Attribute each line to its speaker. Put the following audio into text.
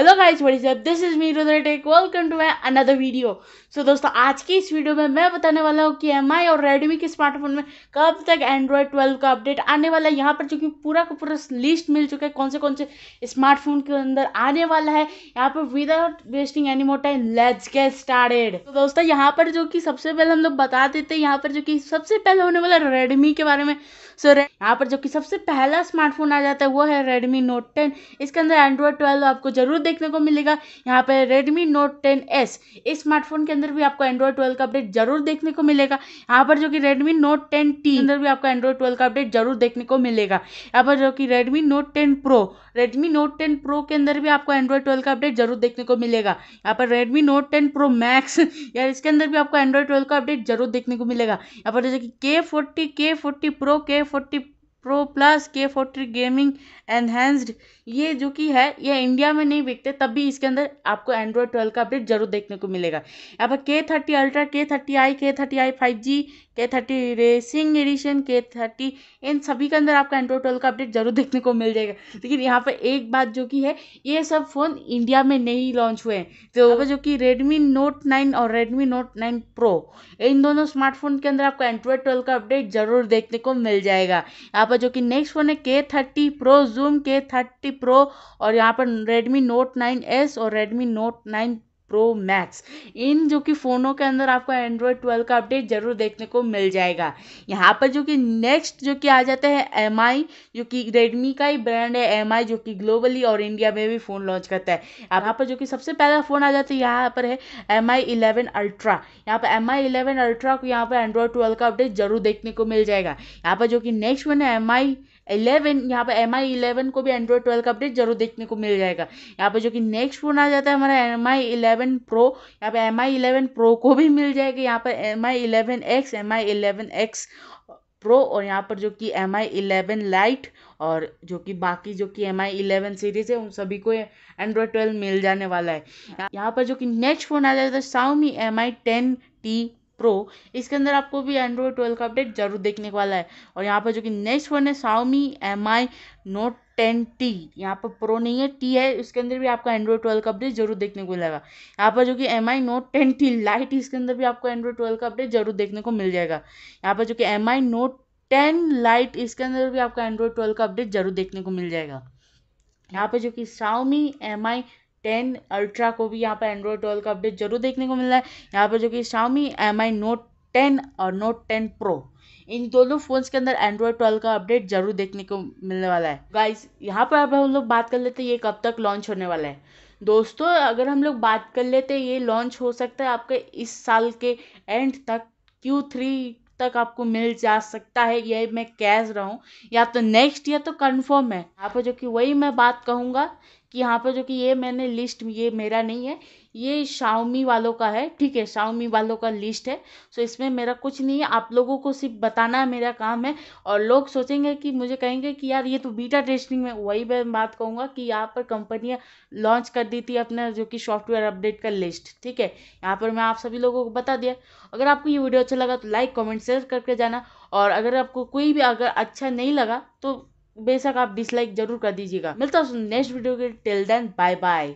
Speaker 1: hello guys what is this is me Rudra tech welcome to my another video so दोस्तों आज की इस video में मैं बताने वाला हूँ कि एम और रेडमी के स्मार्टफोन में कब तक एंड्रॉयड 12 का अपडेट आने वाला है यहाँ पर चूंकि पूरा का पूरा लिस्ट मिल चुका है कौन से कौन से स्मार्टफोन के अंदर आने वाला है यहाँ पर without wasting any more time let's get started तो दोस्तों यहाँ पर जो कि सबसे पहले हम लोग बता देते हैं यहाँ पर जो कि सबसे पहले होने वाला रेडमी के बारे में सो so, यहाँ पर जो कि सबसे पहला स्मार्टफोन आ जाता है वो है रेडमी नोट टेन इसके अंदर एंड्रॉयड ट्वेल्व आपको जरूर देखने को मिलेगा यहाँ पर रेडमी नोट टेन एस इस स्मार्टफोन के अंदर भी आपको एंड्रॉयड ट्वेल्व का अपडेट जरूर देखने को मिलेगा यहाँ पर जो कि रेडमी नोट टेन टी अंदर भी आपको एंड्रॉयड ट्वेल्व का अपडेट जरूर देखने को मिलेगा यहाँ पर जो कि Redmi Note ten Pro Redmi Note ten Pro के अंदर भी आपको एंड्रॉइड ट्वेल्व का अपडेट जरूर देखने को मिलेगा यहाँ पर Redmi Note ten Pro Max यार इसके अंदर भी आपको एंड्रॉइड ट्वेल्व का अपडेट जरूर देखने को मिलेगा यहाँ पर जैसे कि K forty K forty Pro K forty Pro Plus K forty gaming enhanced ये जो कि है ये इंडिया में नहीं बिकते तब भी इसके अंदर आपको एंड्रॉयड ट्वेल्व का अपडेट जरूर देखने को मिलेगा यहाँ पर K thirty Ultra K thirty i K thirty i five G K thirty racing edition K thirty इन सभी के अंदर आपको एंड्रॉयड ट्वेल्व का अपडेट जरूर देखने को मिल जाएगा लेकिन यहाँ पर एक बात जो कि है ये सब फ़ोन इंडिया में नहीं लॉन्च हुए हैं तो जो कि रेडमी नोट नाइन और रेडमी नोट नाइन प्रो इन दोनों स्मार्टफोन के अंदर आपको एंड्रॉयड ट्वेल्व का अपडेट जरूर देखने को मिल जाएगा आप पर जो कि नेक्स्ट फ़ोन है K thirty Pro Zoom K thirty Pro और यहाँ पर रेडमी नोट नाइन एस और Redmi Note nine Pro Max इन जो कि फ़ोनों के अंदर आपको एंड्रॉयड ट्वेल्व का अपडेट ज़रूर देखने को मिल जाएगा यहाँ पर जो कि नेक्स्ट जो कि आ जाता है एम जो कि रेडमी का ही ब्रांड है एम जो कि ग्लोबली और इंडिया में भी फ़ोन लॉन्च करता है अब यहाँ पर जो कि सबसे पहला फ़ोन आ जाता है यहाँ पर है एम आई इलेवन अल्ट्रा यहाँ पर एम आई इलेवन अल्ट्रा को यहाँ पर एंड्रॉयड ट्वेल्व का अपडेट जरूर देखने को मिल जाएगा यहाँ पर जो कि नेक्स्ट वन है एम आई इलेवन यहाँ पर एम आई इलेवन को भी एंड्रॉयड ट्वेल्व का अपडेट जरूर देखने को मिल जाएगा यहाँ पर जो कि नेक्स्ट फोन आ जाता है हमारा एम आई इलेवन प्रो यहाँ पर एम आई इलेवन प्रो को भी मिल जाएगा यहाँ पर M I eleven X M I eleven X Pro और यहाँ पर जो कि एम आई इलेवन लाइट और जो कि बाकी जो कि एम आई इलेवन सीरीज़ है उन सभी को एंड्रॉयड ट्वेल्व मिल जाने वाला है यहाँ पर जो कि नेक्स्ट फ़ोन आ जाता है Xiaomi M I ten T Pro इसके अंदर आपको भी एंड्रॉयड ट्वेल्व का अपडेट जरूर देखने को वाला है और यहाँ पर जो कि नेक्स्ट फोन है Xiaomi M I Note ten T यहाँ पर प्रो नहीं है टी है इसके अंदर भी आपका एंड्रॉयड ट्वेल्व का अपडेट जरूर देखने को मिलेगा यहाँ पर जो कि M I Note ten T Lite इसके अंदर भी आपको एंड्रॉयड ट्वेल्व का अपडेट जरूर देखने को मिल जाएगा यहाँ पर जो कि M I Note ten Lite इसके अंदर भी आपका एंड्रॉयड ट्वेल्व का अपडेट जरूर देखने को मिल जाएगा यहाँ पर जो कि एम आई टेन अल्ट्रा को भी यहाँ पर एंड्रॉयड ट्वेल्व का अपडेट जरूर देखने को मिल रहा है यहाँ पर जो कि Xiaomi M I Note ten और नोट टेन प्रो इन दोनों फोन्स के अंदर एंड्रॉयड ट्वेल्व का अपडेट जरूर देखने को मिलने वाला है गाइस यहाँ पर अब हम लोग बात कर लेते हैं ये कब तक लॉन्च होने वाला है दोस्तों अगर हम लोग बात कर लेते हैं ये लॉन्च हो सकता है आपके इस साल के एंड तक क्यू थ्री तक आपको मिल जा सकता है ये मैं कह रहा हूँ या तो नेक्स्ट या तो कन्फर्म है यहाँ पर जो कि वही मैं बात कहूँगा कि यहाँ पर जो कि ये मैंने लिस्ट ये मेरा नहीं है ये शाओमी वालों का है ठीक है शाओमी वालों का लिस्ट है सो इसमें मेरा कुछ नहीं है आप लोगों को सिर्फ बताना मेरा काम है और लोग सोचेंगे कि मुझे कहेंगे कि यार ये तो बीटा टेस्टिंग में वही मैं बात कहूँगा कि यहाँ पर कंपनियाँ लॉन्च कर दी थी अपना जो कि सॉफ्टवेयर अपडेट का लिस्ट ठीक है यहाँ पर मैं आप सभी लोगों को बता दिया अगर आपको ये वीडियो अच्छा लगा तो लाइक कॉमेंट शेयर करके जाना और अगर आपको कोई भी अगर अच्छा नहीं लगा तो बेशक आप डिसलाइक जरूर कर दीजिएगा मिलता हूँ नेक्स्ट वीडियो के टिल देन बाय बाय